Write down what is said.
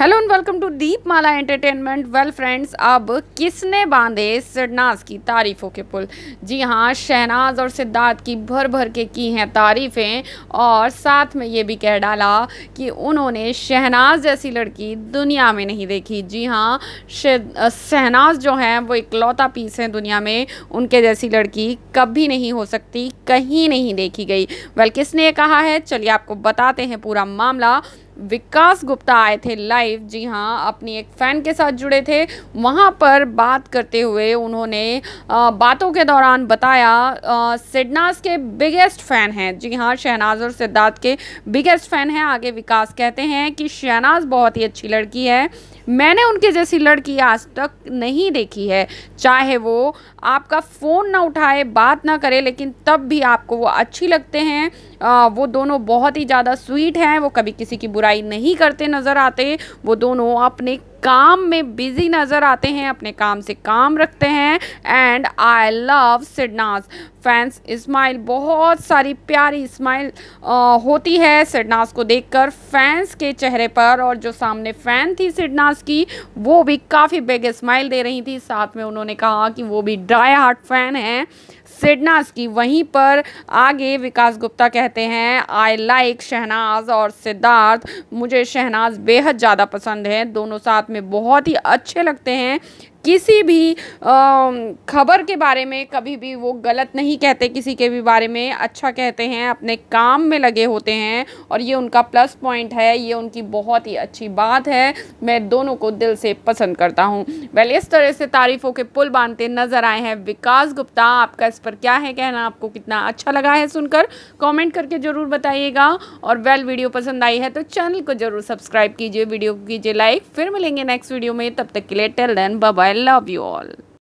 Hello and welcome to Deep Mala entertainment well friends अब किसने बांधे शहनाज की तारीफ़ों के पुल जी हाँ शहनाज और सिद्धार्थ की भर भर के की हैं तारीफ़ें और साथ में ये भी कह डाला कि उन्होंने शहनाज जैसी लड़की दुनिया में नहीं देखी जी हाँ शहनाज जो हैं वो इकलौता पीस हैं दुनिया में उनके जैसी लड़की कभी नहीं हो सकती कहीं नहीं देखी गई वेल किसने कहा है चलिए आपको बताते हैं पूरा मामला विकास गुप्ता आए थे लाइव जी हाँ अपनी एक फ़ैन के साथ जुड़े थे वहाँ पर बात करते हुए उन्होंने आ, बातों के दौरान बताया सिडनास के बिगेस्ट फ़ैन हैं जी हाँ शहनाज और सिद्धार्थ के बिगेस्ट फ़ैन हैं आगे विकास कहते हैं कि शहनाज बहुत ही अच्छी लड़की है मैंने उनके जैसी लड़की आज तक नहीं देखी है चाहे वो आपका फ़ोन ना उठाए बात ना करे लेकिन तब भी आपको वो अच्छी लगते हैं आ, वो दोनों बहुत ही ज़्यादा स्वीट हैं वो कभी किसी की बुरा बुराई नहीं करते नज़र आते वो दोनों अपने काम में बिजी नज़र आते हैं अपने काम से काम रखते हैं and I love Sidnaaz fans smile बहुत सारी प्यारी स्माइल होती है सिडनास को देखकर फैंस के चेहरे पर और जो सामने फ़ैन थी सिडनास की वो भी काफ़ी बिग स्माइल दे रही थी साथ में उन्होंने कहा कि वो भी ड्राई हार्ट फ़ैन हैं सिडनास की वहीं पर आगे विकास गुप्ता कहते हैं आई लाइक शहनाज और सिद्धार्थ मुझे शहनाज बेहद ज़्यादा पसंद है दोनों साथ साथ में बहुत ही अच्छे लगते हैं किसी भी खबर के बारे में कभी भी वो गलत नहीं कहते किसी के भी बारे में अच्छा कहते हैं अपने काम में लगे होते हैं और ये उनका प्लस पॉइंट है ये उनकी बहुत ही अच्छी बात है मैं दोनों को दिल से पसंद करता हूँ वेल इस तरह से तारीफ़ों के पुल बांधते नज़र आए हैं विकास गुप्ता आपका इस पर क्या है कहना आपको कितना अच्छा लगा है सुनकर कॉमेंट करके ज़रूर बताइएगा और वेल वीडियो पसंद आई है तो चैनल को ज़रूर सब्सक्राइब कीजिए वीडियो को कीजिए लाइक फिर मिलेंगे नेक्स्ट वीडियो में तब तक के लिए till then bye I love you all.